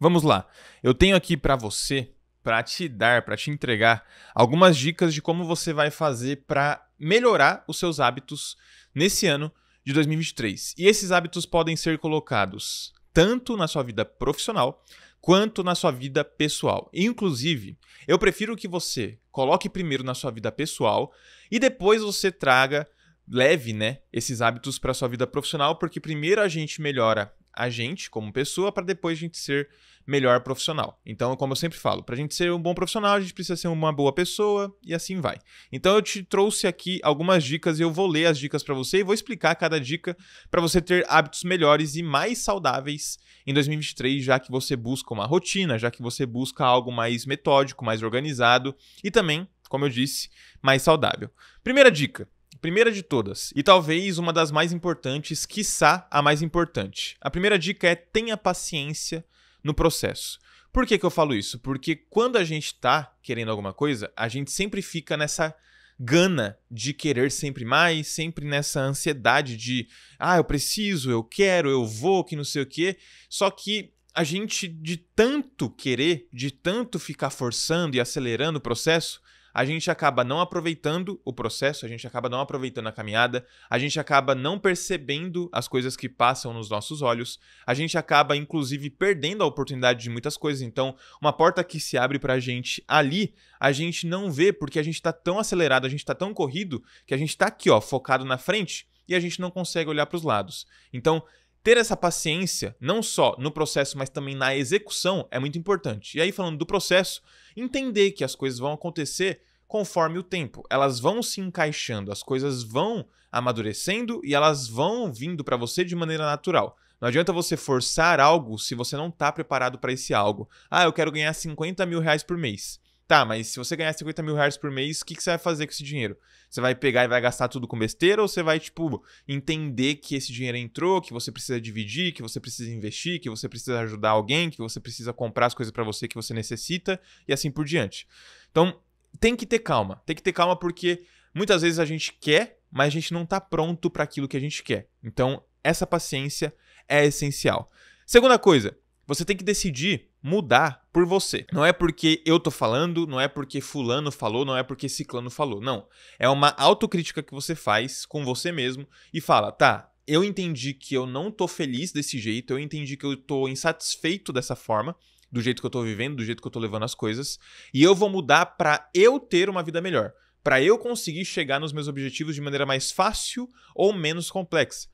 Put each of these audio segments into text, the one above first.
Vamos lá. Eu tenho aqui para você, para te dar, para te entregar algumas dicas de como você vai fazer para melhorar os seus hábitos nesse ano de 2023. E esses hábitos podem ser colocados tanto na sua vida profissional quanto na sua vida pessoal. Inclusive, eu prefiro que você coloque primeiro na sua vida pessoal e depois você traga leve, né, esses hábitos para sua vida profissional, porque primeiro a gente melhora a gente como pessoa para depois a gente ser melhor profissional. Então, como eu sempre falo, para a gente ser um bom profissional, a gente precisa ser uma boa pessoa e assim vai. Então, eu te trouxe aqui algumas dicas e eu vou ler as dicas para você e vou explicar cada dica para você ter hábitos melhores e mais saudáveis em 2023, já que você busca uma rotina, já que você busca algo mais metódico, mais organizado e também, como eu disse, mais saudável. Primeira dica: Primeira de todas, e talvez uma das mais importantes, quiçá a mais importante. A primeira dica é tenha paciência no processo. Por que, que eu falo isso? Porque quando a gente está querendo alguma coisa, a gente sempre fica nessa gana de querer sempre mais, sempre nessa ansiedade de ah, eu preciso, eu quero, eu vou, que não sei o quê. Só que a gente, de tanto querer, de tanto ficar forçando e acelerando o processo, a gente acaba não aproveitando o processo, a gente acaba não aproveitando a caminhada, a gente acaba não percebendo as coisas que passam nos nossos olhos, a gente acaba inclusive perdendo a oportunidade de muitas coisas. Então, uma porta que se abre pra gente ali, a gente não vê porque a gente tá tão acelerado, a gente tá tão corrido que a gente tá aqui, ó, focado na frente e a gente não consegue olhar para os lados. Então, ter essa paciência, não só no processo, mas também na execução, é muito importante. E aí, falando do processo, entender que as coisas vão acontecer conforme o tempo. Elas vão se encaixando, as coisas vão amadurecendo e elas vão vindo para você de maneira natural. Não adianta você forçar algo se você não está preparado para esse algo. Ah, eu quero ganhar 50 mil reais por mês. Tá, mas se você ganhar 50 mil reais por mês, o que, que você vai fazer com esse dinheiro? Você vai pegar e vai gastar tudo com besteira ou você vai, tipo, entender que esse dinheiro entrou, que você precisa dividir, que você precisa investir, que você precisa ajudar alguém, que você precisa comprar as coisas para você que você necessita e assim por diante. Então, tem que ter calma. Tem que ter calma porque muitas vezes a gente quer, mas a gente não tá pronto para aquilo que a gente quer. Então, essa paciência é essencial. Segunda coisa, você tem que decidir mudar por você. Não é porque eu tô falando, não é porque fulano falou, não é porque ciclano falou. Não. É uma autocrítica que você faz com você mesmo e fala: "Tá, eu entendi que eu não tô feliz desse jeito, eu entendi que eu tô insatisfeito dessa forma." Do jeito que eu tô vivendo, do jeito que eu tô levando as coisas, e eu vou mudar para eu ter uma vida melhor para eu conseguir chegar nos meus objetivos de maneira mais fácil ou menos complexa.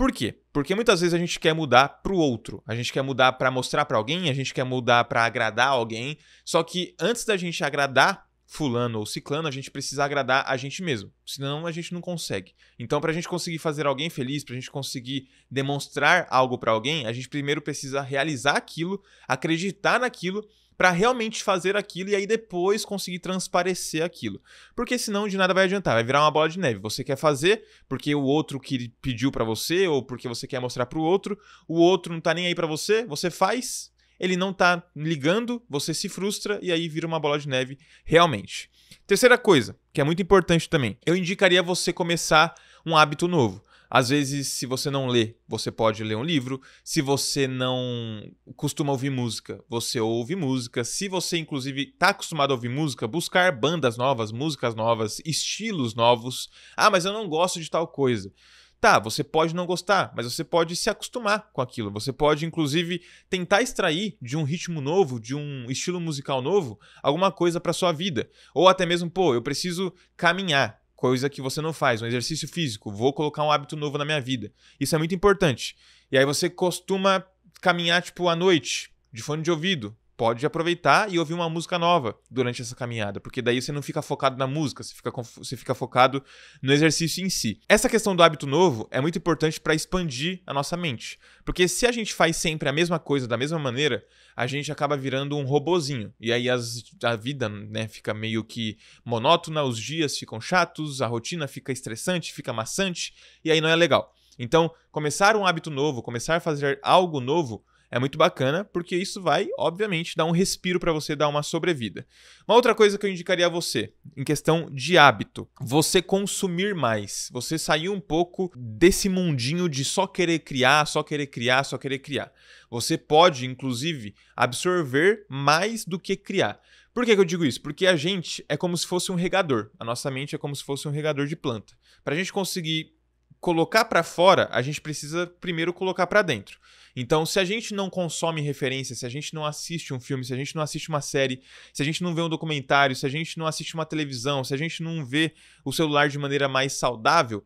Por quê? Porque muitas vezes a gente quer mudar para o outro, a gente quer mudar para mostrar para alguém, a gente quer mudar para agradar alguém. Só que antes da gente agradar fulano ou ciclano, a gente precisa agradar a gente mesmo, senão a gente não consegue. Então, para a gente conseguir fazer alguém feliz, para a gente conseguir demonstrar algo para alguém, a gente primeiro precisa realizar aquilo, acreditar naquilo para realmente fazer aquilo e aí depois conseguir transparecer aquilo. Porque senão de nada vai adiantar, vai virar uma bola de neve. Você quer fazer porque o outro que pediu para você ou porque você quer mostrar para o outro, o outro não tá nem aí para você, você faz, ele não tá ligando, você se frustra e aí vira uma bola de neve realmente. Terceira coisa, que é muito importante também, eu indicaria você começar um hábito novo. Às vezes, se você não lê, você pode ler um livro. Se você não costuma ouvir música, você ouve música. Se você, inclusive, está acostumado a ouvir música, buscar bandas novas, músicas novas, estilos novos. Ah, mas eu não gosto de tal coisa. Tá, você pode não gostar, mas você pode se acostumar com aquilo. Você pode, inclusive, tentar extrair de um ritmo novo, de um estilo musical novo, alguma coisa para sua vida. Ou até mesmo, pô, eu preciso caminhar coisa que você não faz, um exercício físico, vou colocar um hábito novo na minha vida. Isso é muito importante. E aí você costuma caminhar tipo à noite, de fone de ouvido, pode aproveitar e ouvir uma música nova durante essa caminhada, porque daí você não fica focado na música, você fica, você fica focado no exercício em si. Essa questão do hábito novo é muito importante para expandir a nossa mente, porque se a gente faz sempre a mesma coisa da mesma maneira, a gente acaba virando um robozinho, e aí as, a vida né, fica meio que monótona, os dias ficam chatos, a rotina fica estressante, fica maçante, e aí não é legal. Então, começar um hábito novo, começar a fazer algo novo, é muito bacana, porque isso vai, obviamente, dar um respiro para você dar uma sobrevida. Uma outra coisa que eu indicaria a você, em questão de hábito, você consumir mais, você sair um pouco desse mundinho de só querer criar, só querer criar, só querer criar. Você pode, inclusive, absorver mais do que criar. Por que, que, eu digo isso? Porque a gente é como se fosse um regador. A nossa mente é como se fosse um regador de planta. Para a gente conseguir colocar para fora, a gente precisa primeiro colocar para dentro. Então, se a gente não consome referência, se a gente não assiste um filme, se a gente não assiste uma série, se a gente não vê um documentário, se a gente não assiste uma televisão, se a gente não vê o celular de maneira mais saudável,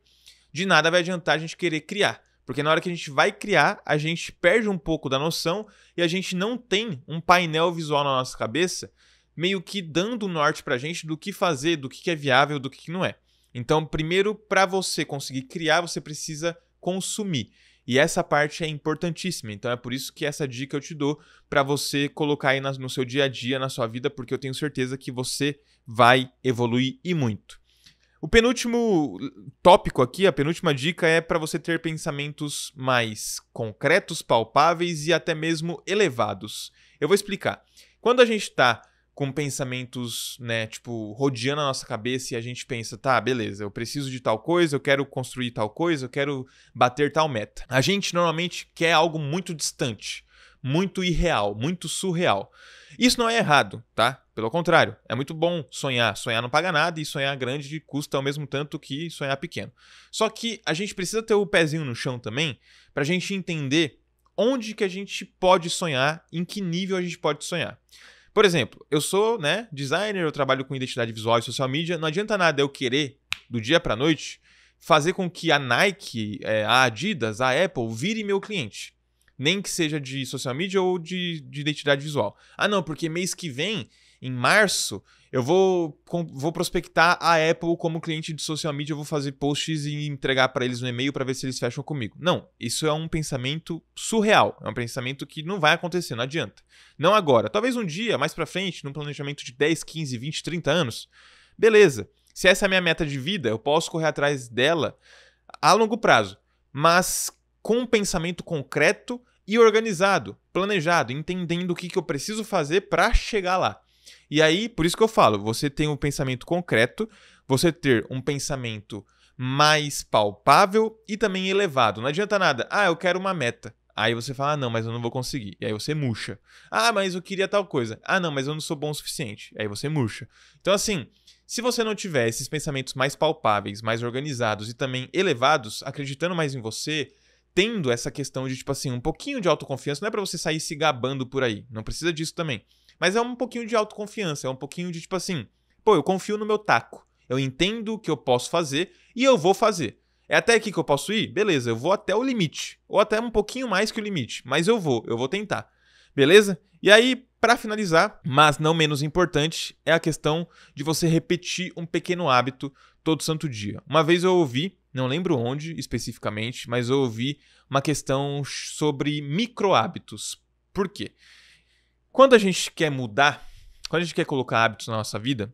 de nada vai adiantar a gente querer criar. Porque na hora que a gente vai criar, a gente perde um pouco da noção e a gente não tem um painel visual na nossa cabeça, meio que dando o norte pra gente do que fazer, do que é viável, do que não é. Então, primeiro, para você conseguir criar, você precisa consumir. E essa parte é importantíssima. Então é por isso que essa dica eu te dou para você colocar aí no seu dia a dia, na sua vida, porque eu tenho certeza que você vai evoluir e muito. O penúltimo tópico aqui, a penúltima dica é para você ter pensamentos mais concretos, palpáveis e até mesmo elevados. Eu vou explicar. Quando a gente está com pensamentos, né, tipo, rodeando a nossa cabeça e a gente pensa, tá, beleza, eu preciso de tal coisa, eu quero construir tal coisa, eu quero bater tal meta. A gente normalmente quer algo muito distante, muito irreal, muito surreal. Isso não é errado, tá? Pelo contrário, é muito bom sonhar. Sonhar não paga nada e sonhar grande custa ao mesmo tanto que sonhar pequeno. Só que a gente precisa ter o pezinho no chão também para a gente entender onde que a gente pode sonhar, em que nível a gente pode sonhar. Por exemplo, eu sou, né, designer, eu trabalho com identidade visual e social media, não adianta nada eu querer, do dia pra noite, fazer com que a Nike, eh, a Adidas, a Apple vire meu cliente. Nem que seja de social media ou de, de identidade visual. Ah, não, porque mês que vem em março, eu vou, com, vou prospectar a Apple como cliente de social media, eu vou fazer posts e entregar para eles um e-mail para ver se eles fecham comigo. Não, isso é um pensamento surreal, é um pensamento que não vai acontecer, não adianta. Não agora, talvez um dia, mais para frente, num planejamento de 10, 15, 20, 30 anos. Beleza. Se essa é a minha meta de vida, eu posso correr atrás dela a longo prazo, mas com um pensamento concreto e organizado, planejado, entendendo o que, que eu preciso fazer para chegar lá. E aí, por isso que eu falo, você tem um pensamento concreto, você ter um pensamento mais palpável e também elevado. Não adianta nada, ah, eu quero uma meta. Aí você fala, ah, não, mas eu não vou conseguir. E aí você murcha. Ah, mas eu queria tal coisa. Ah, não, mas eu não sou bom o suficiente. Aí você murcha. Então, assim, se você não tiver esses pensamentos mais palpáveis, mais organizados e também elevados, acreditando mais em você, tendo essa questão de, tipo assim, um pouquinho de autoconfiança, não é para você sair se gabando por aí. Não precisa disso também. Mas é um pouquinho de autoconfiança, é um pouquinho de tipo assim, pô, eu confio no meu taco. Eu entendo o que eu posso fazer e eu vou fazer. É até aqui que eu posso ir? Beleza, eu vou até o limite. Ou até um pouquinho mais que o limite. Mas eu vou, eu vou tentar. Beleza? E aí, para finalizar, mas não menos importante, é a questão de você repetir um pequeno hábito todo santo dia. Uma vez eu ouvi, não lembro onde especificamente, mas eu ouvi uma questão sobre micro hábitos. Por quê? Quando a gente quer mudar, quando a gente quer colocar hábitos na nossa vida,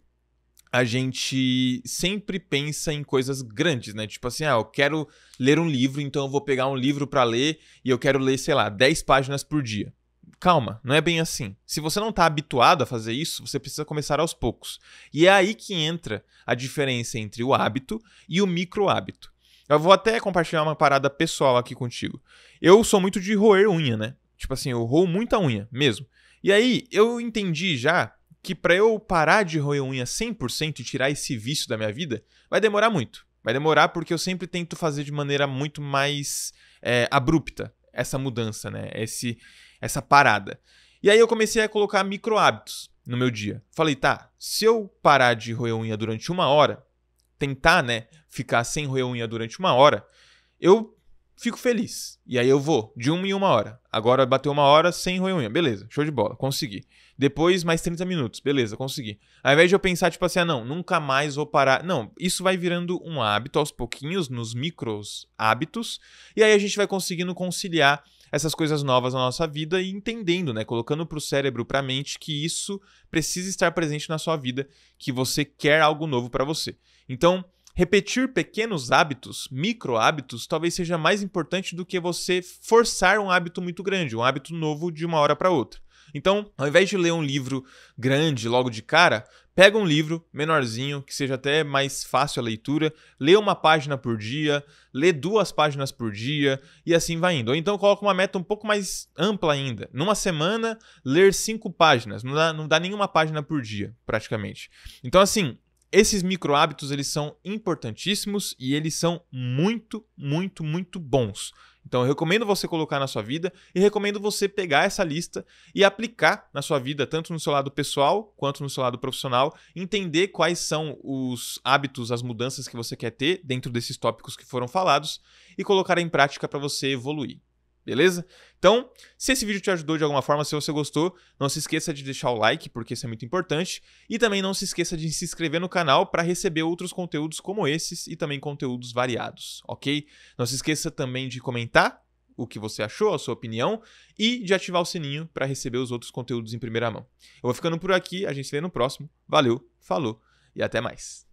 a gente sempre pensa em coisas grandes, né? Tipo assim, ah, eu quero ler um livro, então eu vou pegar um livro para ler e eu quero ler, sei lá, 10 páginas por dia. Calma, não é bem assim. Se você não está habituado a fazer isso, você precisa começar aos poucos. E é aí que entra a diferença entre o hábito e o micro hábito. Eu vou até compartilhar uma parada pessoal aqui contigo. Eu sou muito de roer unha, né? Tipo assim, eu roo muita unha mesmo. E aí, eu entendi já que para eu parar de roer unha 100% e tirar esse vício da minha vida, vai demorar muito. Vai demorar porque eu sempre tento fazer de maneira muito mais é, abrupta essa mudança, né? Esse, essa parada. E aí eu comecei a colocar micro hábitos no meu dia. Falei, tá, se eu parar de roer unha durante uma hora, tentar, né, ficar sem roer unha durante uma hora, eu fico feliz. E aí eu vou, de uma em uma hora. Agora bateu uma hora sem roer unha. Beleza, show de bola, consegui. Depois mais 30 minutos, beleza, consegui. Ao invés de eu pensar, tipo assim, ah, não, nunca mais vou parar. Não, isso vai virando um hábito aos pouquinhos, nos micros hábitos. E aí a gente vai conseguindo conciliar essas coisas novas na nossa vida e entendendo, né? Colocando pro cérebro, pra mente, que isso precisa estar presente na sua vida, que você quer algo novo para você. Então, Repetir pequenos hábitos, micro hábitos, talvez seja mais importante do que você forçar um hábito muito grande, um hábito novo de uma hora para outra. Então, ao invés de ler um livro grande logo de cara, pega um livro menorzinho, que seja até mais fácil a leitura, lê uma página por dia, lê duas páginas por dia e assim vai indo. Ou então coloca uma meta um pouco mais ampla ainda. Numa semana, ler cinco páginas. Não dá, não dá nenhuma página por dia, praticamente. Então, assim, esses micro hábitos eles são importantíssimos e eles são muito, muito, muito bons. Então eu recomendo você colocar na sua vida e recomendo você pegar essa lista e aplicar na sua vida, tanto no seu lado pessoal quanto no seu lado profissional, entender quais são os hábitos, as mudanças que você quer ter dentro desses tópicos que foram falados e colocar em prática para você evoluir beleza? Então, se esse vídeo te ajudou de alguma forma, se você gostou, não se esqueça de deixar o like, porque isso é muito importante, e também não se esqueça de se inscrever no canal para receber outros conteúdos como esses e também conteúdos variados, ok? Não se esqueça também de comentar o que você achou, a sua opinião, e de ativar o sininho para receber os outros conteúdos em primeira mão. Eu vou ficando por aqui, a gente se vê no próximo. Valeu, falou e até mais.